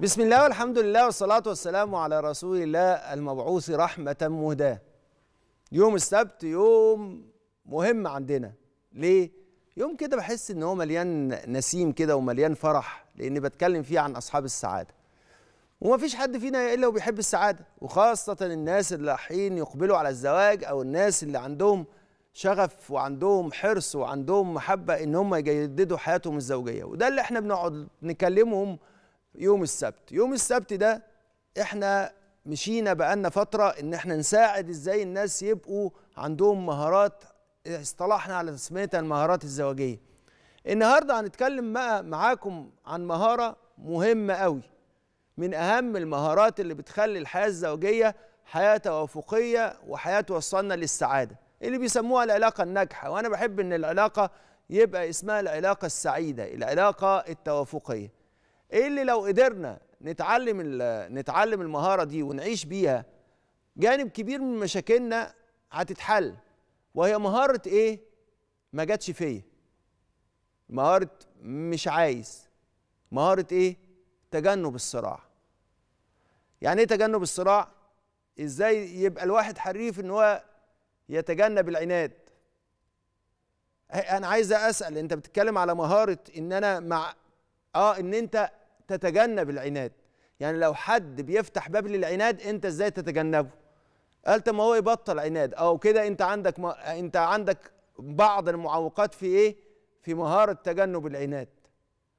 بسم الله والحمد لله والصلاة والسلام على رسول الله المبعوث رحمة مهداة يوم السبت يوم مهم عندنا ليه؟ يوم كده بحس ان هو مليان نسيم كده ومليان فرح لاني بتكلم فيه عن اصحاب السعادة ومفيش حد فينا الا وبيحب السعادة وخاصة الناس اللي حين يقبلوا على الزواج او الناس اللي عندهم شغف وعندهم حرص وعندهم محبة ان هم يجددوا حياتهم الزوجية وده اللي احنا بنقعد نكلمهم يوم السبت يوم السبت ده احنا مشينا بقالنا فترة ان احنا نساعد ازاي الناس يبقوا عندهم مهارات اصطلحنا على تسميتها المهارات الزواجية النهاردة هنتكلم بقى معاكم عن مهارة مهمة قوي من اهم المهارات اللي بتخلي الحياة الزوجية حياة توافقية وحياة توصلنا للسعادة اللي بيسموها العلاقة الناجحة وانا بحب ان العلاقة يبقى اسمها العلاقة السعيدة العلاقة التوافقية ايه اللي لو قدرنا نتعلم نتعلم المهاره دي ونعيش بيها جانب كبير من مشاكلنا هتتحل وهي مهاره ايه ما جاتش فيا مهاره مش عايز مهاره ايه تجنب الصراع يعني ايه تجنب الصراع ازاي يبقى الواحد حريف ان هو يتجنب العناد انا عايز اسال انت بتتكلم على مهاره ان انا مع اه ان انت تتجنب العناد يعني لو حد بيفتح باب للعناد انت ازاي تتجنبه قال طب ما هو يبطل عناد او كده انت عندك ما انت عندك بعض المعوقات في ايه في مهاره تجنب العناد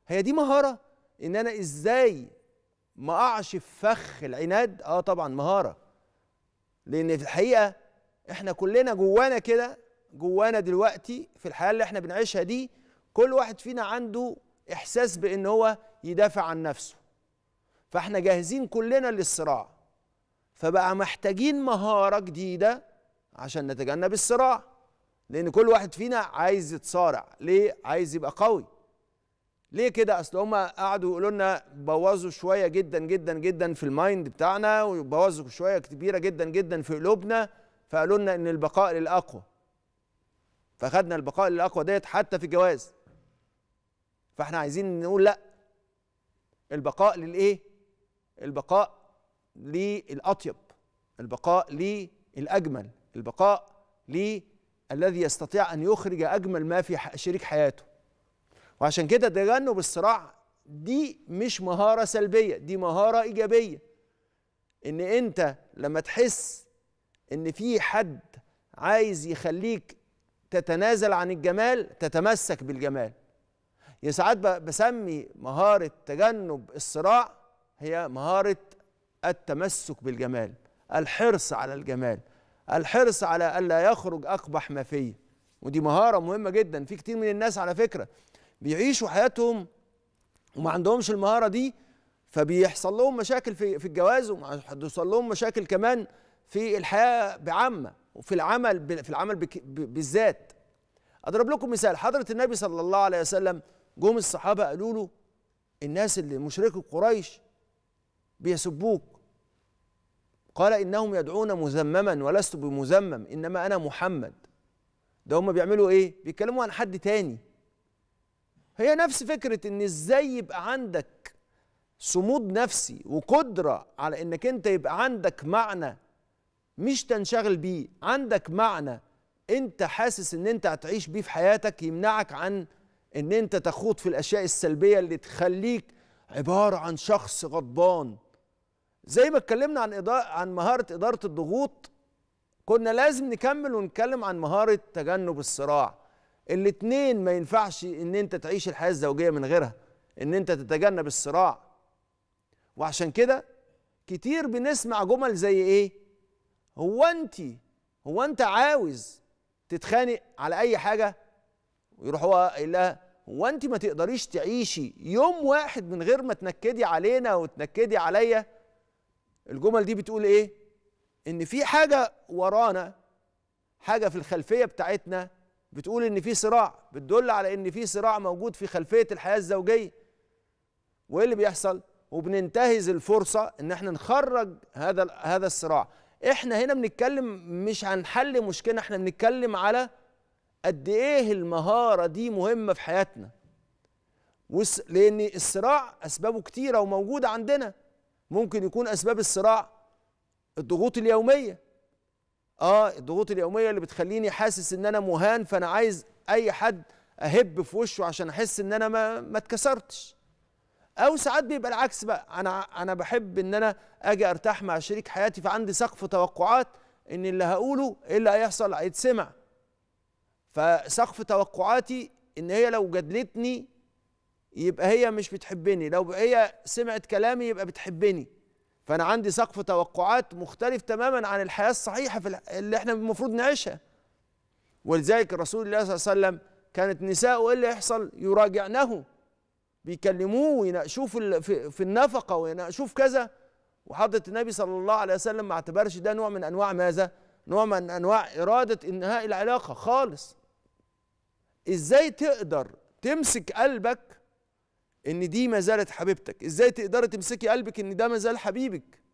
هي دي مهاره ان انا ازاي ما اقعش في فخ العناد اه طبعا مهاره لان في الحقيقه احنا كلنا جوانا كده جوانا دلوقتي في الحياه اللي احنا بنعيشها دي كل واحد فينا عنده احساس بان هو يدافع عن نفسه فاحنا جاهزين كلنا للصراع فبقى محتاجين مهاره جديده عشان نتجنب الصراع لان كل واحد فينا عايز يتصارع ليه عايز يبقى قوي ليه كده اصل هما قعدوا يقولوا لنا بوظوا شويه جدا جدا جدا في المايند بتاعنا وبوظوا شويه كبيره جدا جدا في قلوبنا فقالوا لنا ان البقاء للاقوى فخدنا البقاء للاقوى ديت حتى في الجواز فاحنا عايزين نقول لا البقاء للايه البقاء للاطيب البقاء للاجمل البقاء للذي يستطيع ان يخرج اجمل ما في شريك حياته وعشان كده تجنب الصراع دي مش مهاره سلبيه دي مهاره ايجابيه ان انت لما تحس ان في حد عايز يخليك تتنازل عن الجمال تتمسك بالجمال يعني ساعات بسمي مهارة تجنب الصراع هي مهارة التمسك بالجمال الحرص على الجمال الحرص على ألا يخرج أقبح ما فيه ودي مهارة مهمة جدا في كتير من الناس على فكرة بيعيشوا حياتهم وما عندهمش المهارة دي فبيحصل لهم مشاكل في في الجواز وبيحصل لهم مشاكل كمان في الحياة بعامة وفي العمل في العمل بالذات أضرب لكم مثال حضرة النبي صلى الله عليه وسلم جم الصحابه قالوا له الناس اللي مشركوا قريش بيسبوك قال انهم يدعون مذمما ولست بمذمم انما انا محمد ده هم بيعملوا ايه بيتكلموا عن حد تاني هي نفس فكره ان ازاي يبقى عندك صمود نفسي وقدره على انك انت يبقى عندك معنى مش تنشغل بيه عندك معنى انت حاسس ان انت هتعيش بيه في حياتك يمنعك عن ان انت تخوض في الاشياء السلبيه اللي تخليك عباره عن شخص غضبان زي ما اتكلمنا عن إضاء عن مهاره اداره الضغوط كنا لازم نكمل ونتكلم عن مهاره تجنب الصراع الاتنين ما ينفعش ان انت تعيش الحياه الزوجيه من غيرها ان انت تتجنب الصراع وعشان كده كتير بنسمع جمل زي ايه هو انت هو انت عاوز تتخانق على اي حاجه ويروح هو قايل لها هو انت ما تقدريش تعيشي يوم واحد من غير ما تنكدي علينا وتنكدي عليا الجمل دي بتقول ايه ان في حاجه ورانا حاجه في الخلفيه بتاعتنا بتقول ان في صراع بتدل على ان في صراع موجود في خلفيه الحياه الزوجيه وايه اللي بيحصل وبننتهز الفرصه ان احنا نخرج هذا هذا الصراع احنا هنا بنتكلم مش عن حل مشكله احنا بنتكلم على قد ايه المهاره دي مهمه في حياتنا لان الصراع اسبابه كتيره وموجوده عندنا ممكن يكون اسباب الصراع الضغوط اليوميه اه الضغوط اليوميه اللي بتخليني حاسس ان انا مهان فانا عايز اي حد اهب في وشه عشان احس ان انا ما ما اتكسرتش او ساعات بيبقى العكس بقى انا انا بحب ان انا اجي ارتاح مع شريك حياتي فعندي سقف توقعات ان اللي هقوله ايه اللي هيحصل هيتسمع فسقف توقعاتي ان هي لو جادلتني يبقى هي مش بتحبني لو هي سمعت كلامي يبقى بتحبني فانا عندي سقف توقعات مختلف تماما عن الحياه الصحيحه في اللي احنا المفروض نعيشها ولذلك الرسول الله صلى الله عليه وسلم كانت نساء ايه اللي يحصل يراجعنه بيكلموه ويناقشوه في في النفقه ويناقشوه في كذا وحضره النبي صلى الله عليه وسلم ما اعتبرش ده نوع من انواع ماذا؟ نوع من انواع اراده انهاء العلاقه خالص ازاي تقدر تمسك قلبك ان دي ما زالت حبيبتك ازاي تقدري تمسكي قلبك ان ده ما زال حبيبك